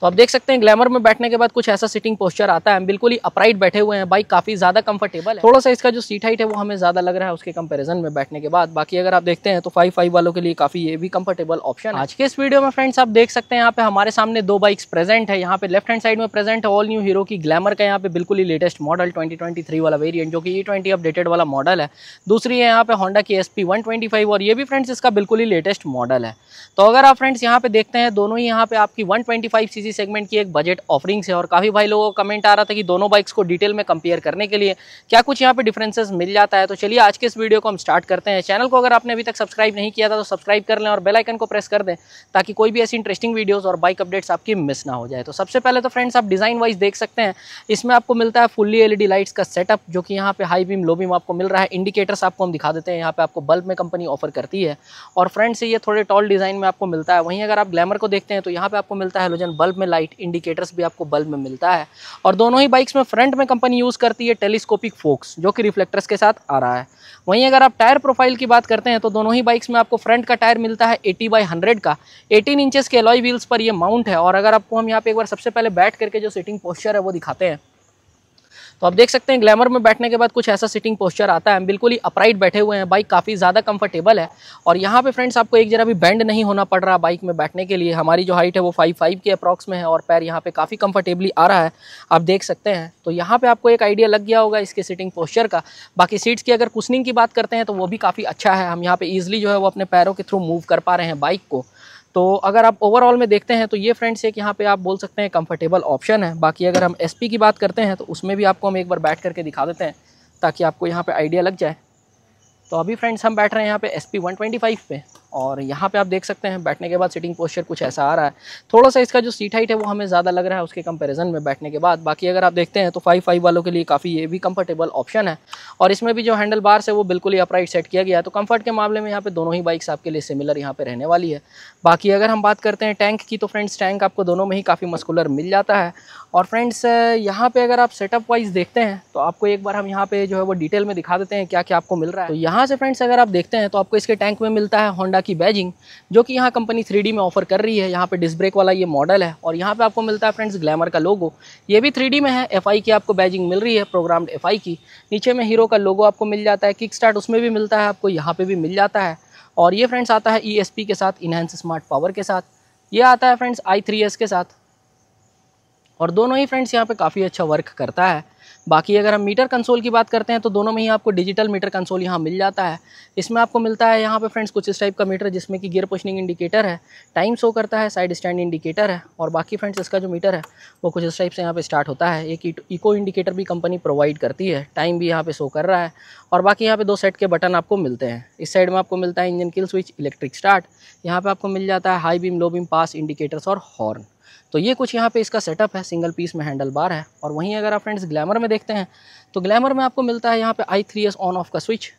तो आप देख सकते हैं ग्लैमर में बैठने के बाद कुछ ऐसा सिटिंग पोस्चर आता है हम बिल्कुल ही अपराइट बैठे हुए हैं बाइक काफ़ी ज़्यादा कंफर्टेबल है थोड़ा सा इसका जो सीट हाइट है वो हमें ज़्यादा लग रहा है उसके कंपैरिजन में बैठने के बाद बाकी अगर आप देखते हैं तो फाइव फाइव वालों के लिए काफ़ी ये भी कंफर्टेबल ऑप्शन आज के इस वीडियो में फ्रेंड्स आप देख सकते हैं यहाँ पे हमारे सामने दो बाइक्स प्रेजेंट है यहाँ पे लेफ्ट हैंड साइड में प्रेजेंट है ऑल न्यू हीरो की ग्लैमर का यहाँ पे बिल्कुल ही लेटेस्ट मॉडल ट्वेंटी वाला वेरियंट जो कि ई ट्वेंटी अपडेटेड वाला मॉडल है दूसरी है यहाँ पे होंडा की एस और ये भी फ्रेंड्स इसका बिल्कुल ही लेटेस्ट मॉडल है तो अगर आप फ्रेंड्स यहाँ पे देखते हैं दोनों ही यहाँ पे आपकी वन सीसी सेगमेंट की एक बजट ऑफरिंग्स है और काफ़ी भाई लोगों का कमेंट आ रहा था कि दोनों बाइक्स को डिटेल में कंपेयर करने के लिए क्या कुछ यहाँ पे डिफरेंसेस मिल जाता है तो चलिए आज के इस वीडियो को हम स्टार्ट करते हैं चैनल को अगर आपने अभी तक सब्सक्राइब नहीं किया था तो सब्सक्राइब कर लें और बेलाइकन को प्रेस कर दें ताकि कोई भी ऐसी इंटरेस्टिंग वीडियोज़ और बाइक अपडेट्स आपकी मिस ना हो जाए तो सबसे पहले तो फ्रेंड्स आप डिज़ाइन वाइज देख सकते हैं इसमें आपको मिलता है फुल्ली एलईडी लाइट्स का सेटअप जो कि यहाँ पे हाई बीम लो बीम आपको मिल रहा है इंडिकेटर्स आपको हम दिखा देते हैं यहाँ पे आपको बल्ब में कंपनी ऑफर करती है और फ्रेंड्स ये थोड़े टॉल डिज़ाइन में आपको मिलता है वहीं अगर आप ग्लैमर को देखते हैं तो यहाँ पे आपको मिलता है हेलोजन बल्ब बल्ब में लाइट इंडिकेटर्स भी आपको बल्ब में मिलता है और दोनों ही बाइक्स में फ्रंट में कंपनी यूज़ करती है टेलीस्कोपिक फोक्स जो कि रिफ्लेक्टर्स के साथ आ रहा है वहीं अगर आप टायर प्रोफाइल की बात करते हैं तो दोनों ही बाइक्स में आपको फ्रंट का टायर मिलता है एटी बाई हंड्रेड का एटीन इंचेस के एलॉय व्हील्स पर यह माउंट है और अगर आपको हम यहाँ पर एक बार सबसे पहले बैठ करके जो सीटिंग पोस्चर है वो दिखाते हैं तो आप देख सकते हैं ग्लैमर में बैठने के बाद कुछ ऐसा सिटिंग पोस्चर आता है हम बिल्कुल ही अपराइट बैठे हुए हैं बाइक काफ़ी ज़्यादा कंफर्टेबल है और यहाँ पे फ्रेंड्स आपको एक जरा भी बैंड नहीं होना पड़ रहा बाइक में बैठने के लिए हमारी जो हाइट है वो फाइव फाइव के अप्रॉक्स में है और पैर यहाँ पर काफ़ी कम्फर्टेबली आ रहा है आप देख सकते हैं तो यहाँ पर आपको एक आइडिया लग गया होगा इसके सिटिंग पोस्चर का बाकी सीट्स की अगर कुशनिंग की बात करते हैं तो वो भी काफ़ी अच्छा है हम यहाँ पर ईजिली जो है वो अपने पैरों के थ्रू मूव कर पा रहे हैं बाइक को तो अगर आप ओवरऑल में देखते हैं तो ये फ्रेंड्स एक यहाँ पे आप बोल सकते हैं कंफर्टेबल ऑप्शन है बाकी अगर हम एस की बात करते हैं तो उसमें भी आपको हम एक बार बैठ करके दिखा देते हैं ताकि आपको यहाँ पर आइडिया लग जाए तो अभी फ्रेंड्स हम बैठ रहे हैं यहाँ पे एस पी पे और यहाँ पे आप देख सकते हैं बैठने के बाद सिटिंग पोस्चर कुछ ऐसा आ रहा है थोड़ा सा इसका जो सीट हाइट है वो हमें ज़्यादा लग रहा है उसके कंपेरिजन में बैठने के बाद बाकी अगर आप देखते हैं तो फाइव फाइव वालों के लिए काफ़ी ये भी कंफर्टेबल ऑप्शन है और इसमें भी जो हैंडल बार्स है वो बिल्कुल ही अपराइट सेट किया गया है तो कम्फर्ट के मामले में यहाँ पर दोनों ही बाइक्स आपके लिए सिमिलर यहाँ पर रहने वाली है बाकी अगर हम बात करते हैं टैंक की तो फ्रेंड्स टैंक आपको दोनों में ही काफ़ी मस्कुलर मिल जाता है और फ्रेंड्स यहाँ पर अगर आप सेटअप वाइज देखते हैं तो आपको एक बार हम यहाँ पर जो है वो डिटेल में दिखा देते हैं क्या क्या आपको मिल रहा है तो यहाँ से फ्रेंड्स अगर आप देखते हैं तो आपको इसके टैंक में मिलता है होंडा की बैजिंग जो कि यहाँ कंपनी थ्री में ऑफर कर रही है यहाँ पर डिस्ब्रेक वाला ये मॉडल है और यहाँ पर आपको मिलता है फ्रेंड्स ग्लैमर का लोगो ये भी थ्री में है एफ की आपको बैजिंग मिल रही है प्रोग्राम्ड एफ की नीचे में हीरो का लोगो आपको मिल जाता है किक स्टार्ट उसमें भी मिलता है आपको यहाँ पर भी मिल जाता है और ये फ्रेंड्स आता है ई e के साथ इनहेंस स्मार्ट पावर के साथ ये आता है फ्रेंड्स आई के साथ और दोनों ही फ्रेंड्स यहाँ पे काफ़ी अच्छा वर्क करता है बाकी अगर हम मीटर कंसोल की बात करते हैं तो दोनों में ही आपको डिजिटल मीटर कंसोल यहाँ मिल जाता है इसमें आपको मिलता है यहाँ पे फ्रेंड्स कुछ इस टाइप का मीटर जिसमें कि गियर पोशनिंग इंडिकेटर है टाइम शो करता है साइड स्टैंड इंडिकेटर है और बाकी फ्रेंड्स इसका जो मीटर है वो कुछ इस टाइप से यहाँ पर स्टार्ट होता है एक इको इंडिकेटर भी कंपनी प्रोवाइड करती है टाइम भी यहाँ पर शो कर रहा है और बाकी यहाँ पर दो सेट के बटन आपको मिलते हैं इस साइड में आपको मिलता है engine kill switch electric start यहाँ पर आपको मिल जाता है high beam low beam pass indicators और हॉर्न तो ये कुछ यहाँ पे इसका सेटअप है सिंगल पीस में हैंडल बार है और वहीं अगर आप फ्रेंड्स ग्लैमर में देखते हैं तो ग्लैमर में आपको मिलता है यहाँ पे I three S on off का स्विच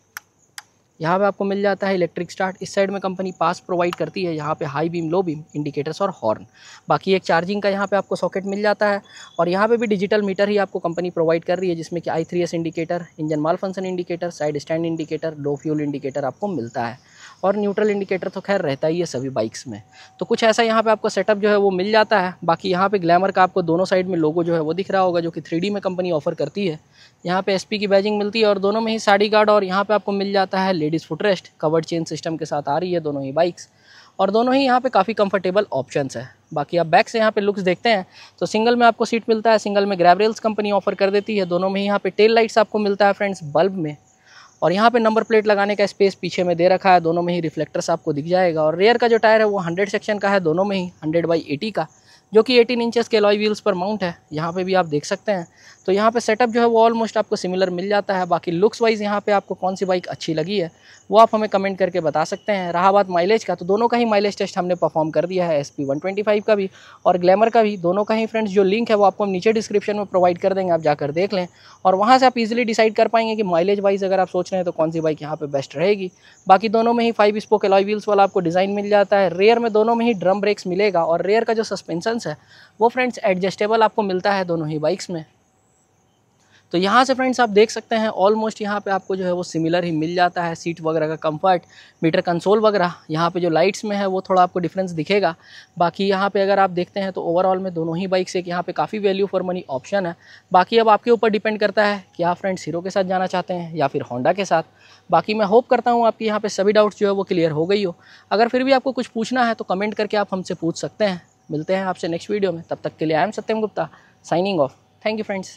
यहाँ पे आपको मिल जाता है इलेक्ट्रिक स्टार्ट इस साइड में कंपनी पास प्रोवाइड करती है यहाँ पे high beam low beam indicators और हॉर्न बाकी एक चार्जिंग का यहाँ पे आपको सॉकेट मिल जाता है और यहाँ पे भी डिजिटल मीटर ही आपको कंपनी प्रोवाइड कर रही है जिसमें कि I three S indicator engine malfunction indicator side stand indicator low fuel indicator आपको मिलता है और न्यूट्रल इंडिकेटर तो खैर रहता ही है सभी बाइक्स में तो कुछ ऐसा यहाँ पे आपको सेटअप जो है वो मिल जाता है बाकी यहाँ पे ग्लैमर का आपको दोनों साइड में लोगो जो है वो दिख रहा होगा जो कि थ्री में कंपनी ऑफर करती है यहाँ पे एसपी की बैजिंग मिलती है और दोनों में ही साड़ी गार्ड और यहाँ पर आपको मिल जाता है ladies footrest covered chain system के साथ आ रही है दोनों ही बाइक्स और दोनों ही यहाँ पर काफ़ी कम्फर्टेबल ऑप्शन है बाकी आप बैक से यहाँ पे लुक्स देखते हैं तो सिंगल में आपको सीट मिलता है सिंगल में ग्रैबरेल्स कंपनी ऑफर कर देती है दोनों में ही यहाँ पे टेल लाइट्स आपको मिलता है फ्रेंड्स बल्ब में और यहाँ पे नंबर प्लेट लगाने का स्पेस पीछे में दे रखा है दोनों में ही रिफ्लेक्टर्स आपको दिख जाएगा और रेयर का जो टायर है वो हंड्रेड सेक्शन का है दोनों में ही हंड्रेड बाई एटी का जो कि एटीन इंचेस के लॉय व्हील्स पर माउंट है यहाँ पे भी आप देख सकते हैं तो यहाँ पे सेटअप जो है वो ऑलमोस्ट आपको सिमिलर मिल जाता है बाकी लुक्स वाइज यहाँ पे आपको कौन सी बाइक अच्छी लगी है वो आप हमें कमेंट करके बता सकते हैं रहा बात माइलेज का तो दोनों का ही माइलेज टेस्ट हमने परफॉर्म कर दिया है एस पी का भी और ग्लैमर का भी दोनों का ही फ्रेंड्स जो लिंक है वो आपको हम नीचे डिस्क्रिप्शन में प्रोवाइड कर देंगे आप जाकर देख लें और वहाँ से आप इजिली डिसाइड कर पाएंगे कि माइलेज वाइज अगर आप सोच रहे हैं तो कौन सी बाइक यहाँ पर बेस्ट रहेगी बाकी दोनों में ही फाइव स्पोक एलॉय व्हील्स वाला आपको डिज़ाइन मिल जाता है रेयर में दोनों में ही ड्रम ब्रेक्स मिलेगा और रेयर का जो सस्पेंसन्स है वो फ्रेंड्स एडजस्टेबल आपको मिलता है दोनों ही बाइक्स में तो यहाँ से फ्रेंड्स आप देख सकते हैं ऑलमोस्ट यहाँ पे आपको जो है वो सिमिलर ही मिल जाता है सीट वगैरह का कंफर्ट मीटर कंसोल वगैरह यहाँ पे जो लाइट्स में है वो थोड़ा आपको डिफरेंस दिखेगा बाकी यहाँ पे अगर आप देखते हैं तो ओवरऑल में दोनों ही बाइक्स एक यहाँ पे काफ़ी वैल्यू फॉर मनी ऑप्शन है बाकी अब आपके ऊपर डिपेंड करता है कि आप फ्रेंड्स हीरो के साथ जाना चाहते हैं या फिर होंडा के साथ बाकी मैं होप करता हूँ आपकी यहाँ पर सभी डाउट्स जो है वो क्लियर हो गई हो अगर फिर भी आपको कुछ पूछना है तो कमेंट करके आप हमसे पूछ सकते हैं मिलते हैं आपसे नेक्स्ट वीडियो में तब तक के लिए I am Satyam Gupta signing off thank you friends